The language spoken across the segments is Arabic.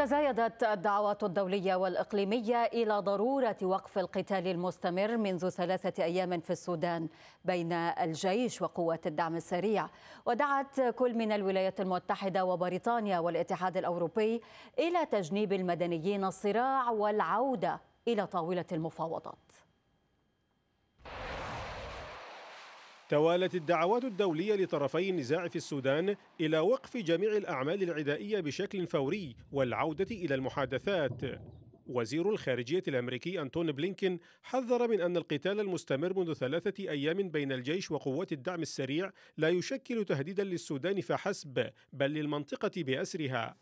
تزايدت الدعوات الدولية والإقليمية إلى ضرورة وقف القتال المستمر منذ ثلاثة أيام في السودان بين الجيش وقوات الدعم السريع ودعت كل من الولايات المتحدة وبريطانيا والاتحاد الأوروبي إلى تجنيب المدنيين الصراع والعودة إلى طاولة المفاوضات توالت الدعوات الدولية لطرفي النزاع في السودان إلى وقف جميع الأعمال العدائية بشكل فوري والعودة إلى المحادثات وزير الخارجية الأمريكي أنتون بلينكين حذر من أن القتال المستمر منذ ثلاثة أيام بين الجيش وقوات الدعم السريع لا يشكل تهديدا للسودان فحسب بل للمنطقة بأسرها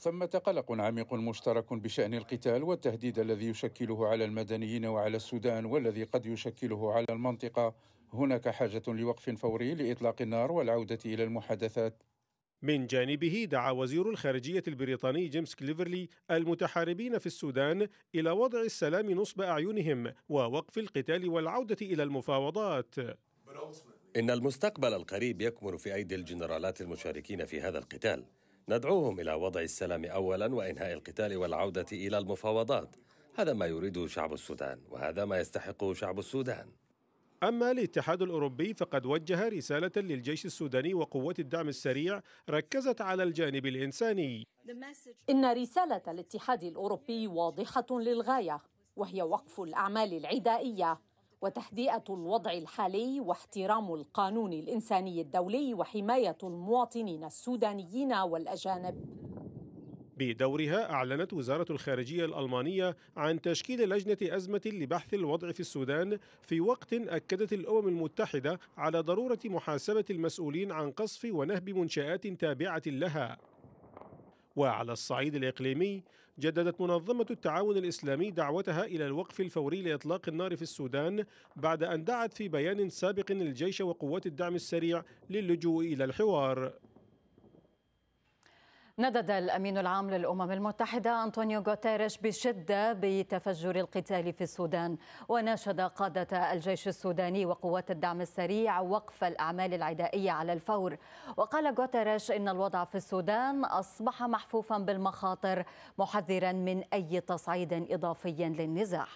ثمة قلق عميق مشترك بشأن القتال والتهديد الذي يشكله على المدنيين وعلى السودان والذي قد يشكله على المنطقة هناك حاجة لوقف فوري لإطلاق النار والعودة إلى المحادثات من جانبه دعا وزير الخارجية البريطاني جيمس كليفرلي المتحاربين في السودان إلى وضع السلام نصب أعينهم ووقف القتال والعودة إلى المفاوضات إن المستقبل القريب يكمن في أيدي الجنرالات المشاركين في هذا القتال ندعوهم الى وضع السلام اولا وانهاء القتال والعوده الى المفاوضات هذا ما يريده شعب السودان وهذا ما يستحقه شعب السودان أما الاتحاد الأوروبي فقد وجه رسالة للجيش السوداني وقوات الدعم السريع ركزت على الجانب الإنساني إن رسالة الاتحاد الأوروبي واضحة للغاية وهي وقف الأعمال العدائية وتهدئه الوضع الحالي واحترام القانون الانساني الدولي وحمايه المواطنين السودانيين والاجانب بدورها أعلنت وزارة الخارجية الألمانية عن تشكيل لجنة أزمة لبحث الوضع في السودان في وقت أكدت الأمم المتحدة على ضرورة محاسبة المسؤولين عن قصف ونهب منشآت تابعة لها. وعلى الصعيد الإقليمي جددت منظمة التعاون الإسلامي دعوتها إلى الوقف الفوري لإطلاق النار في السودان بعد أن دعت في بيان سابق الجيش وقوات الدعم السريع للجوء إلى الحوار ندد الأمين العام للأمم المتحدة أنطونيو غوتيريش بشدة بتفجر القتال في السودان وناشد قادة الجيش السوداني وقوات الدعم السريع وقف الأعمال العدائية على الفور وقال غوتيريش إن الوضع في السودان أصبح محفوفا بالمخاطر محذرا من أي تصعيد إضافي للنزاع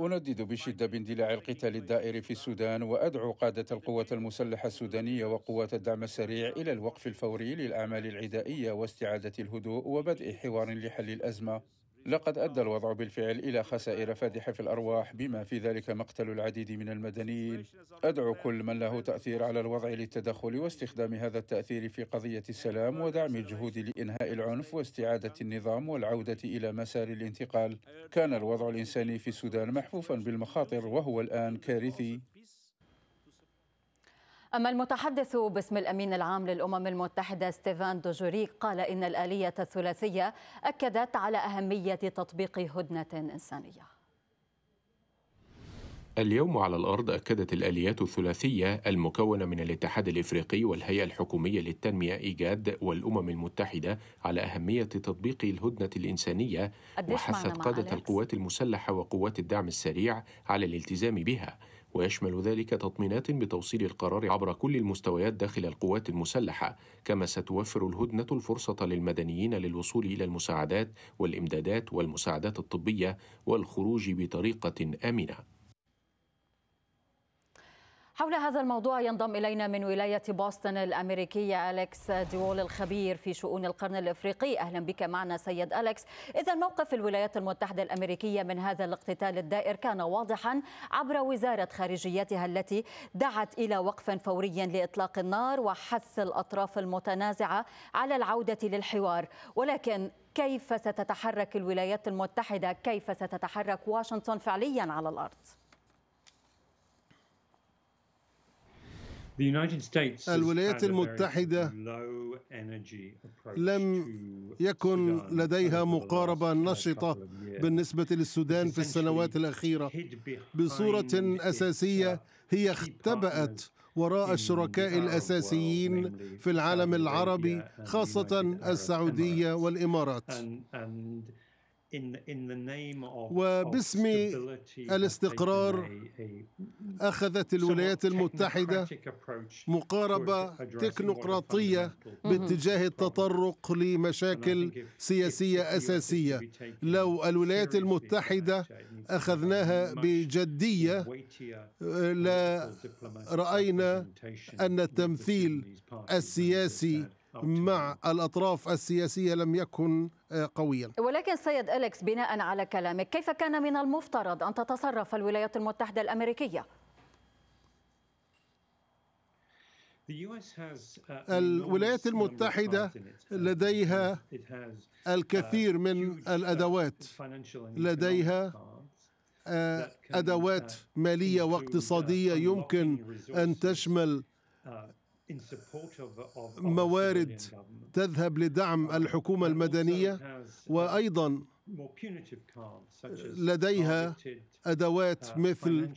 أندد بشدة باندلاع القتال الدائر في السودان وأدعو قادة القوات المسلحة السودانية وقوات الدعم السريع إلى الوقف الفوري للأعمال العدائية واستعادة الهدوء وبدء حوار لحل الأزمة لقد أدى الوضع بالفعل إلى خسائر فادحة في الأرواح بما في ذلك مقتل العديد من المدنيين أدعو كل من له تأثير على الوضع للتدخل واستخدام هذا التأثير في قضية السلام ودعم الجهود لإنهاء العنف واستعادة النظام والعودة إلى مسار الانتقال كان الوضع الإنساني في السودان محفوفا بالمخاطر وهو الآن كارثي أما المتحدث باسم الأمين العام للأمم المتحدة ستيفان دوجوريك قال إن الآلية الثلاثية أكدت على أهمية تطبيق هدنة إنسانية اليوم على الأرض أكدت الآليات الثلاثية المكونة من الاتحاد الإفريقي والهيئة الحكومية للتنمية إيجاد والأمم المتحدة على أهمية تطبيق الهدنة الإنسانية وحثت قادة القوات المسلحة وقوات الدعم السريع على الالتزام بها ويشمل ذلك تطمينات بتوصيل القرار عبر كل المستويات داخل القوات المسلحه كما ستوفر الهدنه الفرصه للمدنيين للوصول الى المساعدات والامدادات والمساعدات الطبيه والخروج بطريقه امنه حول هذا الموضوع ينضم إلينا من ولاية بوسطن الأمريكية أليكس ديول الخبير في شؤون القرن الإفريقي أهلا بك معنا سيد أليكس إذا موقف الولايات المتحدة الأمريكية من هذا الاقتتال الدائر كان واضحا عبر وزارة خارجيتها التي دعت إلى وقف فوري لإطلاق النار وحث الأطراف المتنازعة على العودة للحوار ولكن كيف ستتحرك الولايات المتحدة كيف ستتحرك واشنطن فعليا على الأرض؟ الولايات المتحدة لم يكن لديها مقاربة نشطة بالنسبة للسودان في السنوات الأخيرة بصورة أساسية هي اختبأت وراء الشركاء الاساسيين في العالم العربي خاصه السعوديه والامارات وباسم الاستقرار اخذت الولايات المتحده مقاربة تكنوقراطية باتجاه التطرق لمشاكل سياسية أساسية لو الولايات المتحدة أخذناها بجدية آه، لا رأينا أن التمثيل السياسي مع الأطراف السياسية لم يكن آه، قويا ولكن سيد أليكس بناء على كلامك كيف كان من المفترض أن تتصرف الولايات المتحدة الأمريكية Uh, الولايات المتحدة uh, لديها uh, الكثير من الأدوات لديها أدوات مالية واقتصادية يمكن أن تشمل موارد تذهب لدعم الحكومة المدنية وأيضا لديها أدوات مثل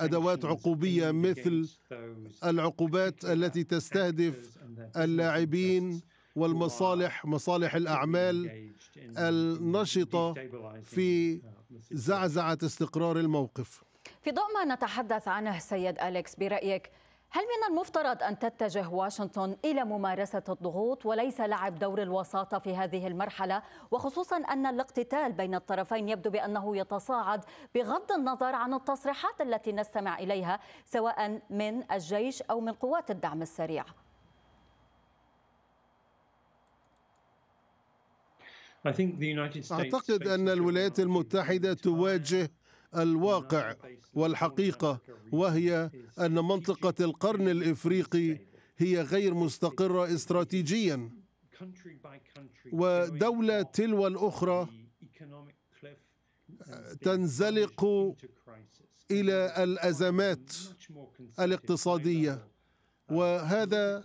ادوات عقوبيه مثل العقوبات التي تستهدف اللاعبين والمصالح مصالح الاعمال النشطه في uh, زعزعه استقرار الموقف في ضوء ما نتحدث عنه سيد أليكس برأيك هل من المفترض أن تتجه واشنطن إلى ممارسة الضغوط وليس لعب دور الوساطة في هذه المرحلة وخصوصا أن الاقتتال بين الطرفين يبدو بأنه يتصاعد بغض النظر عن التصريحات التي نستمع إليها سواء من الجيش أو من قوات الدعم السريع أعتقد أن الولايات المتحدة تواجه الواقع والحقيقة وهي أن منطقة القرن الإفريقي هي غير مستقرة استراتيجيا ودولة تلو الأخرى تنزلق إلى الأزمات الاقتصادية وهذا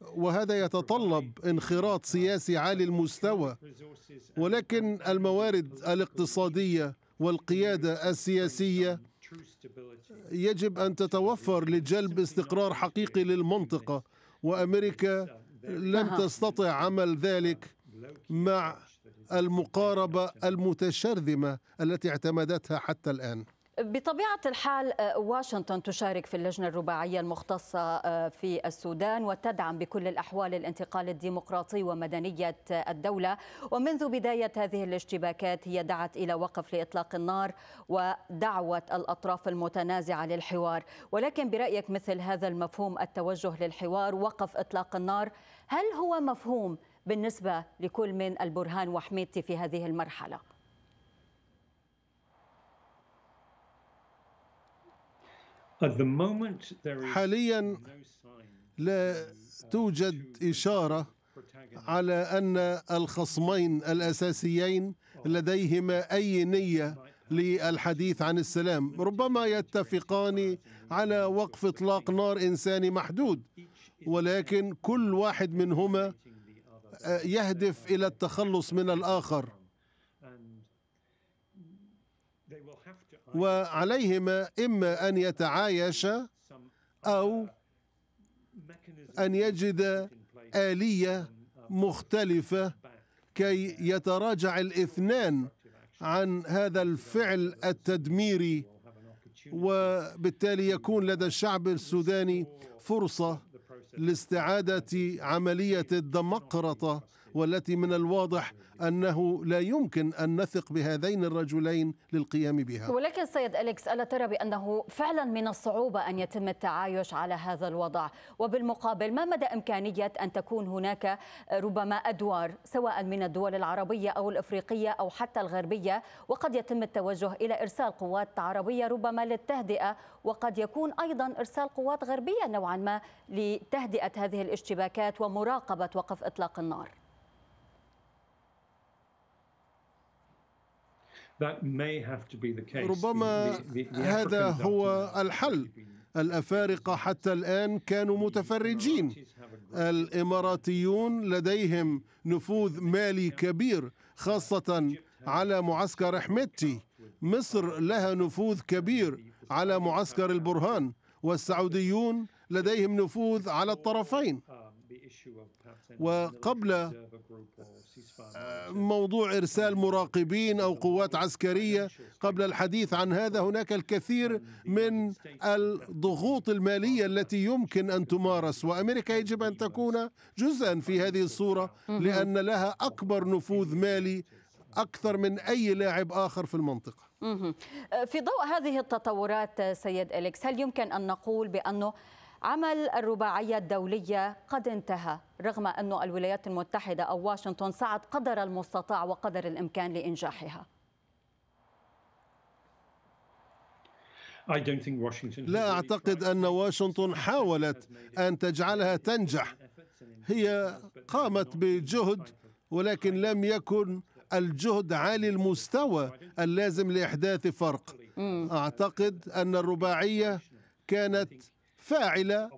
وهذا يتطلب انخراط سياسي عالي المستوى ولكن الموارد الاقتصاديه والقيادة السياسية يجب أن تتوفر لجلب استقرار حقيقي للمنطقة وأمريكا لم تستطع عمل ذلك مع المقاربة المتشرذمة التي اعتمدتها حتى الآن بطبيعة الحال آه، واشنطن تشارك في اللجنة الرباعية المختصة آه، في السودان وتدعم بكل الأحوال الانتقال الديمقراطي ومدنية الدولة ومنذ بداية هذه الاشتباكات هي دعت إلى وقف لإطلاق النار ودعوة الأطراف المتنازعة للحوار ولكن برأيك مثل هذا المفهوم التوجه للحوار وقف إطلاق النار هل هو مفهوم بالنسبة لكل من البرهان وحميدتي في هذه المرحلة؟ حاليا لا uh, توجد إشارة على أن الخصمين الأساسيين لديهما أي نية للحديث عن السلام ربما يتفقان على وقف إطلاق نار إنساني محدود ولكن كل واحد منهما يهدف إلى التخلص من الآخر وعليهما إما أن يتعايش أو أن يجد آلية مختلفة كي يتراجع الاثنان عن هذا الفعل التدميري وبالتالي يكون لدى الشعب السوداني فرصة لاستعادة عملية الدمقرطة والتي من الواضح أنه لا يمكن أن نثق بهذين الرجلين للقيام بها ولكن سيد أليكس ألا ترى بأنه فعلا من الصعوبة أن يتم التعايش على هذا الوضع وبالمقابل ما مدى إمكانية أن تكون هناك ربما أدوار سواء من الدول العربية أو الإفريقية أو حتى الغربية وقد يتم التوجه إلى إرسال قوات عربية ربما للتهدئة وقد يكون أيضا إرسال قوات غربية نوعا ما لتهدئة هذه الاشتباكات ومراقبة وقف إطلاق النار ربما هذا هو الحل الافارقه حتى الان كانوا متفرجين الاماراتيون لديهم نفوذ مالي كبير خاصه على معسكر احمدتي مصر لها نفوذ كبير على معسكر البرهان والسعوديون لديهم نفوذ على الطرفين um, وقبل موضوع ارسال مراقبين او قوات عسكريه قبل الحديث عن هذا هناك الكثير من الضغوط الماليه التي يمكن ان تمارس وامريكا يجب ان تكون جزءا في هذه الصوره لان لها اكبر نفوذ مالي اكثر من اي لاعب اخر في المنطقه في ضوء هذه التطورات سيد اليكس هل يمكن ان نقول بانه عمل الرباعية الدولية قد انتهى رغم أن الولايات المتحدة أو واشنطن سعت قدر المستطاع وقدر الإمكان لإنجاحها لا أعتقد أن واشنطن حاولت أن تجعلها تنجح هي قامت بجهد ولكن لم يكن الجهد عالي المستوى اللازم لإحداث فرق mm. أعتقد أن الرباعية كانت فاعلة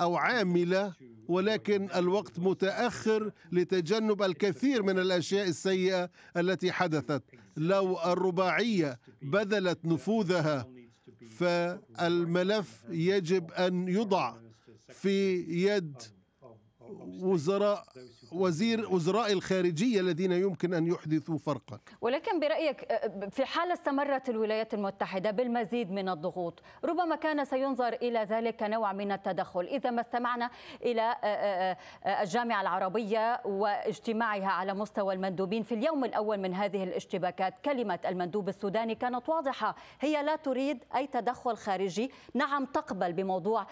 أو عاملة ولكن الوقت متأخر لتجنب الكثير من الأشياء السيئة التي حدثت لو الرباعية بذلت نفوذها فالملف يجب أن يوضع في يد وزراء وزير وزراء الخارجية الذين يمكن أن يحدثوا فرقا ولكن برأيك أه، أه، في حال استمرت الولايات المتحدة بالمزيد من الضغوط ربما كان سينظر إلى ذلك كنوع من التدخل إذا ما استمعنا إلى أه، الجامعة العربية واجتماعها على مستوى المندوبين في اليوم الأول من هذه الاشتباكات كلمة المندوب السوداني كانت واضحة هي لا تريد أي تدخل خارجي نعم تقبل بموضوع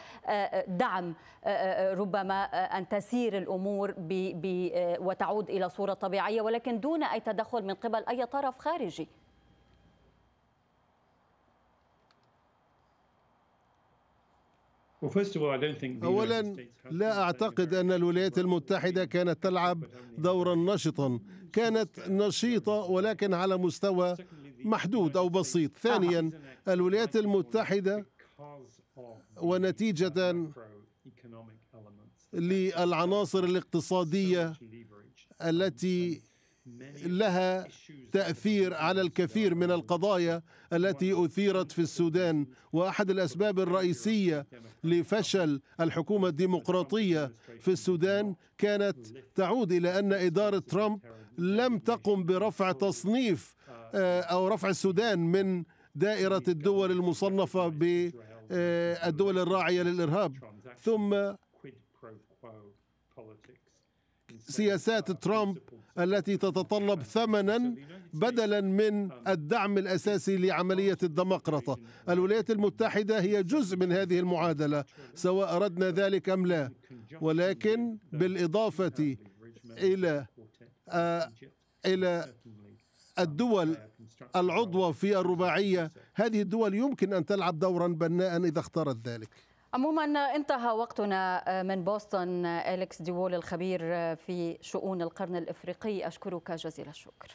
دعم ربما أن تسير الأمور ب آه، وتعود إلى صورة طبيعية ولكن دون أي تدخل من قبل أي طرف خارجي اولا لا اعتقد ان الولايات المتحده كانت تلعب دورا نشطا كانت نشيطه ولكن على مستوى محدود او بسيط ثانيا الولايات المتحده ونتيجه للعناصر الاقتصادية التي لها تأثير على الكثير من القضايا التي أثيرت في السودان وأحد الأسباب الرئيسية لفشل الحكومة الديمقراطية في السودان كانت تعود إلى أن إدارة ترامب لم تقم برفع تصنيف آه، أو رفع السودان من دائرة الدول المصنفة بالدول الراعية للإرهاب ثم سياسات ترامب التي تتطلب ثمنا بدلا من الدعم الاساسي لعمليه الدمقرطه الولايات المتحده هي جزء من هذه المعادله سواء اردنا ذلك ام لا ولكن بالاضافه الى آه، الى الدول العضوة في الرباعية هذه الدول يمكن أن تلعب دورا بناء إذا اختارت ذلك عموما انتهى وقتنا آه، من بوسطن آه، أليكس ديول الخبير آه، في شؤون القرن الإفريقي أشكرك جزيل الشكر